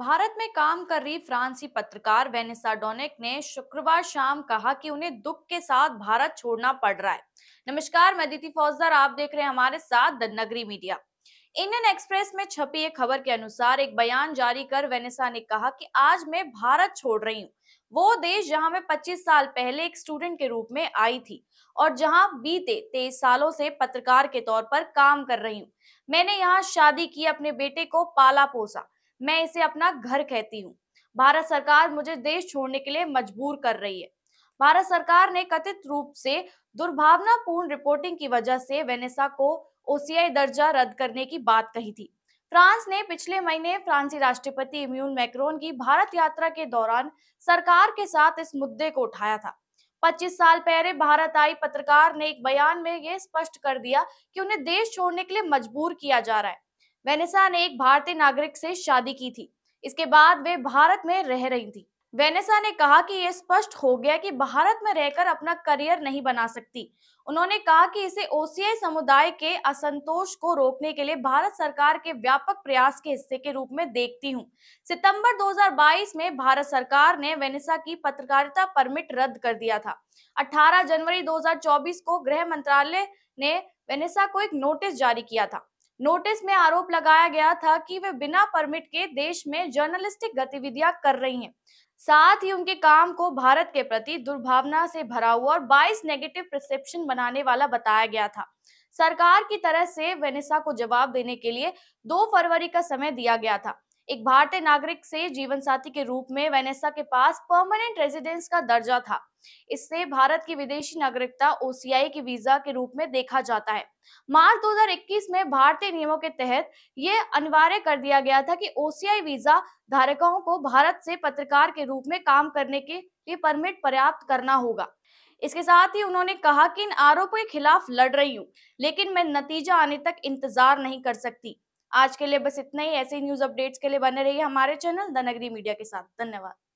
भारत में काम कर रही फ्रांसी पत्रकार वेनिसा डोनेक ने शुक्रवार शाम कहा कि उन्हें दुख के साथ भारत छोड़ना पड़ रहा है नमस्कार मैं दीति फौजदार आप देख रहे हैं हमारे साथ द नगरी मीडिया इंडियन एक्सप्रेस में छपी एक खबर के अनुसार एक बयान जारी कर वेनेसा ने कहा कि आज मैं भारत छोड़ रही हूँ वो देश जहां मैं 25 साल पहले एक स्टूडेंट के रूप में आई थी और जहां बीते तेईस सालों से पत्रकार के तौर पर काम कर रही हूँ मैंने यहाँ शादी की अपने बेटे को पाला पोसा मैं इसे अपना घर कहती हूँ भारत सरकार मुझे देश छोड़ने के लिए मजबूर कर रही है भारत सरकार ने कथित रूप से दुर्भावनापूर्ण रिपोर्टिंग की वजह से वेनेसा को ओसीआई दर्जा रद्द करने की बात कही थी फ्रांस ने पिछले महीने फ्रांसी राष्ट्रपति इम्यून मैक्रोन की भारत यात्रा के दौरान सरकार के साथ इस मुद्दे को उठाया था 25 साल पहले भारत आई पत्रकार ने एक बयान में यह स्पष्ट कर दिया कि उन्हें देश छोड़ने के लिए मजबूर किया जा रहा है वेनेसा ने एक भारतीय नागरिक से शादी की थी इसके बाद वे भारत में रह रही थी वेनेसा ने कहा कि यह स्पष्ट हो गया कि भारत में रहकर अपना करियर नहीं बना सकती उन्होंने कहा कि इसे ओसीआई समुदाय के असंतोष को रोकने के लिए भारत सरकार के व्यापक प्रयास के हिस्से के रूप में देखती हूं। सितंबर 2022 में भारत सरकार ने वेनेसा की पत्रकारिता परमिट रद्द कर दिया था 18 जनवरी 2024 को गृह मंत्रालय ने वेनेसा को एक नोटिस जारी किया था नोटिस में आरोप लगाया गया था कि वे बिना परमिट के देश में जर्नलिस्टिक गतिविधियां कर रही हैं साथ ही उनके काम को भारत के प्रति दुर्भावना से भरा हुआ और 22 नेगेटिव प्रसिप्शन बनाने वाला बताया गया था सरकार की तरह से वेनेसा को जवाब देने के लिए 2 फरवरी का समय दिया गया था एक भारतीय नागरिक से जीवन साथी के रूप में वेनेसा के पास परमानेंट रेजिडेंस का दर्जा था इससे भारत की विदेशी नागरिकता ओसीआई के वीजा के रूप में देखा जाता है मार्च 2021 में भारतीय नियमों के तहत यह अनिवार्य कर दिया गया था कि ओसीआई वीजा धारकों को भारत से पत्रकार के रूप में काम करने के लिए परमिट पर्याप्त करना होगा इसके साथ ही उन्होंने कहा कि इन आरोपों के खिलाफ लड़ रही हूँ लेकिन मैं नतीजा आने तक इंतजार नहीं कर सकती आज के लिए बस इतना ही ऐसे ही न्यूज अपडेट्स के लिए बने रहिए हमारे चैनल द नगरी मीडिया के साथ धन्यवाद